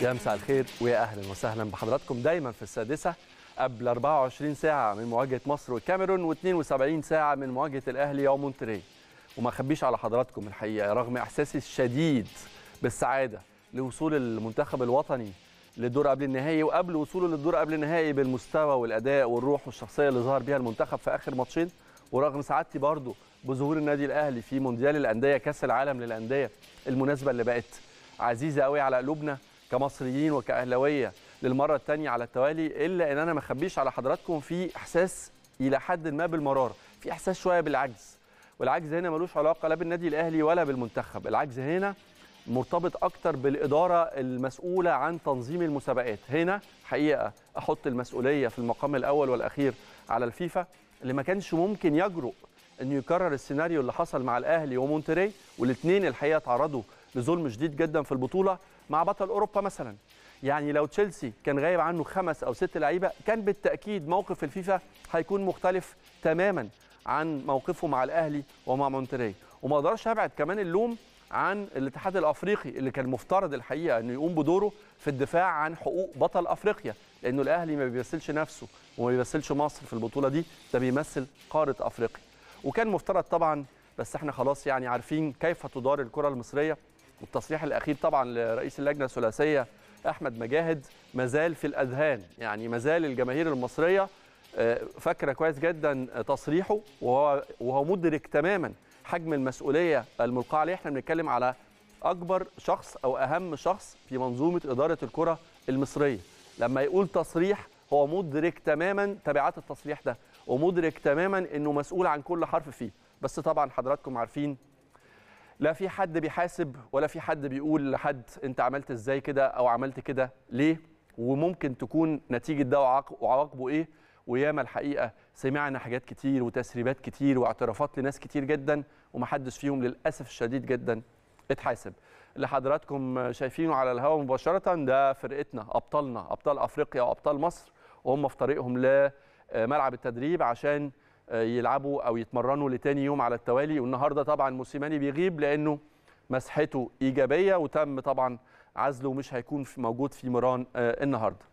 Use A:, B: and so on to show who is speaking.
A: يا مساء الخير ويا اهلا وسهلا بحضراتكم دايما في السادسه قبل 24 ساعه من مواجهه مصر والكاميرون و72 ساعه من مواجهه الاهلي ومونتري وما اخبيش على حضراتكم الحقيقه رغم احساسي الشديد بالسعاده لوصول المنتخب الوطني للدور قبل النهائي وقبل وصوله للدور قبل النهائي بالمستوى والاداء والروح والشخصيه اللي ظهر بها المنتخب في اخر ماتشين ورغم سعادتي برضو بظهور النادي الاهلي في مونديال الانديه كاس العالم للانديه المناسبه اللي بقت عزيزه قوي على قلوبنا كمصريين وكأهلاوية للمرة الثانية على التوالي إلا إن أنا ما أخبيش على حضراتكم في إحساس إلى حد ما بالمرارة في إحساس شوية بالعجز والعجز هنا ملوش علاقة لا بالنادي الأهلي ولا بالمنتخب العجز هنا مرتبط أكتر بالإدارة المسؤولة عن تنظيم المسابقات هنا حقيقة أحط المسؤولية في المقام الأول والأخير على الفيفا اللي ما كانش ممكن يجرؤ انه يكرر السيناريو اللي حصل مع الاهلي ومونتري والاثنين الحقيقه اتعرضوا لظلم شديد جدا في البطوله مع بطل اوروبا مثلا يعني لو تشيلسي كان غايب عنه خمس او ست لعيبه كان بالتاكيد موقف الفيفا هيكون مختلف تماما عن موقفه مع الاهلي ومع مونتري وما اقدرش ابعد كمان اللوم عن الاتحاد الافريقي اللي كان مفترض الحقيقه انه يقوم بدوره في الدفاع عن حقوق بطل افريقيا لانه الاهلي ما بيمثلش نفسه وما بيمثلش مصر في البطوله دي ده بيمثل قاره افريقيا وكان مفترض طبعا بس احنا خلاص يعني عارفين كيف تدار الكره المصريه والتصريح الاخير طبعا لرئيس اللجنه الثلاثيه احمد مجاهد مازال في الاذهان يعني مازال الجماهير المصريه آه، فاكره كويس جدا تصريحه وهو وهو مدرك تماما حجم المسؤوليه الملقاه عليه احنا بنتكلم على اكبر شخص او اهم شخص في منظومه اداره الكره المصريه لما يقول تصريح هو مدرك تماما تبعات التصريح ده ومدرك تماما انه مسؤول عن كل حرف فيه بس طبعا حضراتكم عارفين لا في حد بيحاسب ولا في حد بيقول لحد انت عملت ازاي كده او عملت كده ليه وممكن تكون نتيجه ده وعواقبه ايه وياما الحقيقه سمعنا حاجات كتير وتسريبات كتير واعترافات لناس كتير جدا ومحدش فيهم للاسف الشديد جدا اتحاسب اللي حضراتكم شايفينه على الهواء مباشره ده فرقتنا ابطالنا ابطال افريقيا وابطال مصر وهم في طريقهم لملعب آه، التدريب عشان آه، يلعبوا او يتمرنوا لتاني يوم على التوالي والنهارده طبعا موسيماني بيغيب لانه مسحته ايجابيه وتم طبعا عزله ومش هيكون موجود في مران آه، النهارده